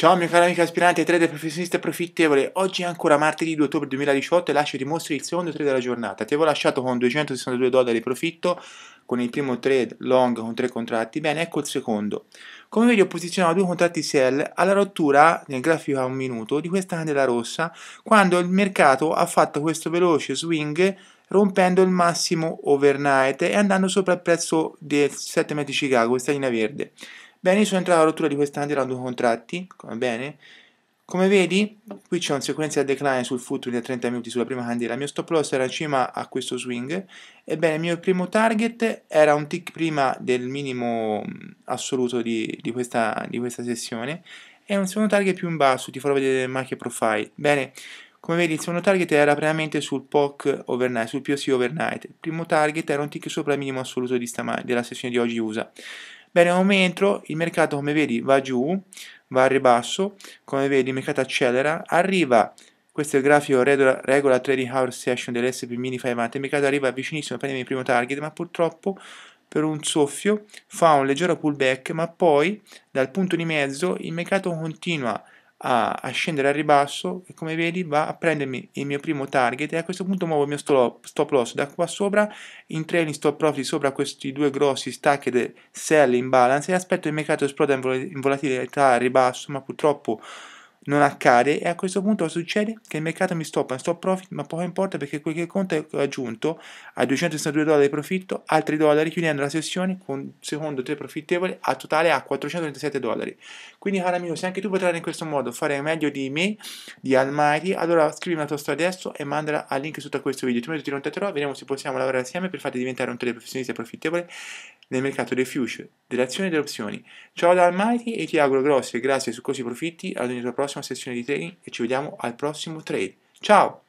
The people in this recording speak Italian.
Ciao mio caro amico aspirante trader professionista profittevole, oggi è ancora martedì 2 ottobre 2018 e lascio di dimostri il secondo trade della giornata. Ti avevo lasciato con 262 dollari di profitto, con il primo trade long con tre contratti, bene ecco il secondo. Come vedi ho posizionato due contratti sell alla rottura, nel grafico a un minuto, di questa candela rossa, quando il mercato ha fatto questo veloce swing rompendo il massimo overnight e andando sopra il prezzo del 7 metri Chicago, questa linea verde. Bene, sono entra la rottura di quest'anno da due contratti, come bene. Come vedi, qui c'è un sequenzial decline sul futuro da 30 minuti sulla prima candela. Il mio stop loss era in cima a questo swing. Ebbene, il mio primo target era un tick prima del minimo assoluto di, di, questa, di questa sessione e un secondo target più in basso, ti farò vedere le macchie profile. Bene, come vedi il secondo target era prettamente sul POC overnight, sul POC overnight. Il primo target era un tick sopra il minimo assoluto della sessione di oggi USA. Bene, un momento il mercato, come vedi, va giù, va a ribasso, come vedi il mercato accelera, arriva, questo è il grafico regola, regola trading hour session dell'SP Mini 500, il mercato arriva vicinissimo a prendere il primo target, ma purtroppo per un soffio fa un leggero pullback, ma poi dal punto di mezzo il mercato continua a a, a, scendere al ribasso e come vedi va a prendermi il mio primo target e a questo punto muovo il mio stop, loss da qua sopra in trailing stop profit sopra questi due grossi stacchi del sell balance e aspetto il mercato esploda in volatilità al ribasso ma purtroppo non accade e a questo punto succede? Che il mercato mi stoppa in stop profit, ma poco importa perché quel che conta è aggiunto a 262 dollari di profitto altri dollari chiudendo la sessione con secondo te profittevole a totale a 437 dollari. Quindi caro amico, se anche tu potrai in questo modo fare meglio di me, di Almighty, allora scrivi la tua storia adesso e mandala al link sotto a questo video. Ti metto ti contatterò, vediamo se possiamo lavorare insieme per farti diventare un teleprofessionista profittevole nel mercato dei future, delle azioni e delle opzioni. Ciao da Almighty e ti auguro grosse grazie su così profitti ad ogni tua prossima sessione di trading e ci vediamo al prossimo trade. Ciao!